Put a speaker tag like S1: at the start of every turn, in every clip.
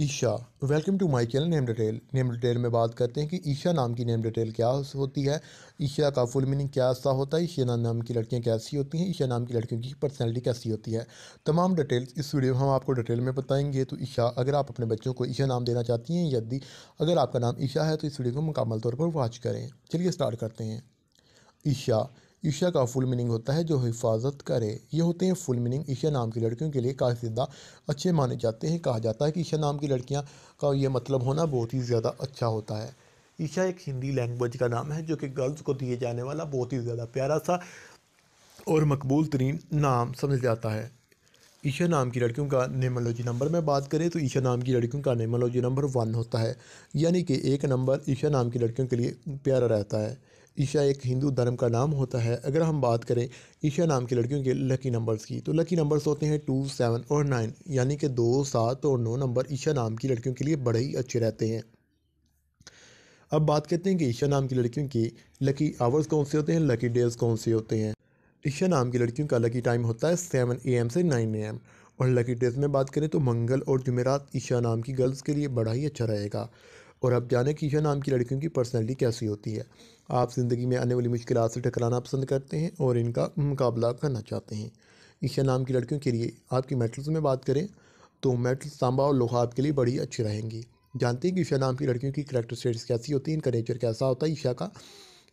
S1: Isha welcome to my channel name detail name detail में बात करते हैं कि ईशा नाम की नेम डिटेल क्या होती है ईशा का फुल मीनिंग क्या सा होता है ईशा नाम की लड़कियां कैसी होती हैं ईशा नाम की लड़कियों की पर्सनैलिटी कैसी होती है तमाम डिटेल्स इस वीडियो में हम आपको डिटेल में बताएंगे तो ईशा अगर आप अपने बच्चों को ईशा नाम देना चाहती हैं यदि अगर आपका नाम ईशा है तो इस वीडियो को मुकम्मल तौर पर वॉच करें चलिए स्टार्ट करते हैं ईशा ईशा का फुल मीनिंग होता है जो हिफाजत करे ये होते हैं फुल मीनिंग ईशा नाम की लड़कियों के लिए काफ़ी ज़्यादा अच्छे माने जाते हैं कहा जाता है कि ईशा नाम की लड़कियाँ का ये मतलब होना बहुत ही ज़्यादा अच्छा होता है ईशा एक हिंदी लैंग्वेज का नाम है जो कि गर्ल्स को दिए जाने वाला बहुत ही ज़्यादा प्यारा सा और मकबूल तरीन नाम समझ जाता है ईशा नाम की लड़कियों का नेमोलॉजी नंबर में बात करें तो ईशा नाम की लड़कियों का नेमोलॉजी नंबर वन होता है यानी कि एक नंबर ईशा नाम की लड़कियों के लिए प्यारा रहता है ईशा एक हिंदू धर्म का नाम होता है अगर हम बात करें ईशा नाम की लड़कियों के लकी नंबर्स की तो लकी नंबर्स होते हैं टू सेवन और नाइन यानी कि दो सात और नौ नंबर ईशा नाम की लड़कियों के लिए बड़े ही अच्छे रहते हैं अब बात करते हैं कि ईशा नाम की लड़कियों के लकी आवर्स कौन से होते हैं लकी डेज कौन से होते हैं ईशा नाम की लड़कियों का लकी टाइम होता है सेवन ए एम से नाइन ए एम और लकी डेज में बात करें तो मंगल और जुमेरात ईशा नाम की गर्ल्स के लिए बड़ा ही अच्छा रहेगा और अब जाने कि ईशा नाम की लड़कियों की पर्सनैलिटी कैसी होती है आप ज़िंदगी में आने वाली मुश्किल से टकराना पसंद करते हैं और इनका मुकाबला करना चाहते हैं ईशा नाम की लड़कियों के लिए आपकी मेटल्स में बात करें तो मेटल्स तांबा और लोहा आपके लिए बड़ी अच्छी रहेंगी जानते हैं कि ईशा नाम की लड़कियों की करेक्टर स्टेट्स कैसी होती है इनका नेचर कैसा होता है ईशा का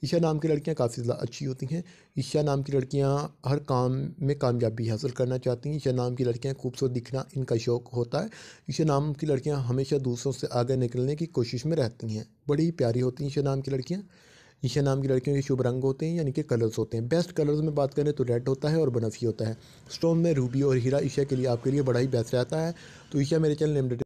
S1: ईशा नाम की लड़कियाँ काफ़ी ज़्यादा अच्छी होती हैं ईशा नाम की लड़कियाँ हर काम में कामयाबी हासिल करना चाहती हैं ईशा नाम की लड़कियाँ खूबसूरत दिखना इनका शौक़ होता है ईशा नाम की लड़कियाँ हमेशा दूसरों से आगे निकलने की कोशिश में रहती हैं बड़ी ही प्यारी होती हैं ईशा नाम की लड़कियाँ ईशा नाम की लड़कियों के शुभ रंग होते हैं यानी कि कलर्स होते हैं बेस्ट कलर्स में बात करें तो रेड होता है और बनफी होता है स्टोन में रूबी और हीरा ईशा के लिए आपके लिए बड़ा ही बेस्ट रहता है तो ईशा मेरे चैनल नेम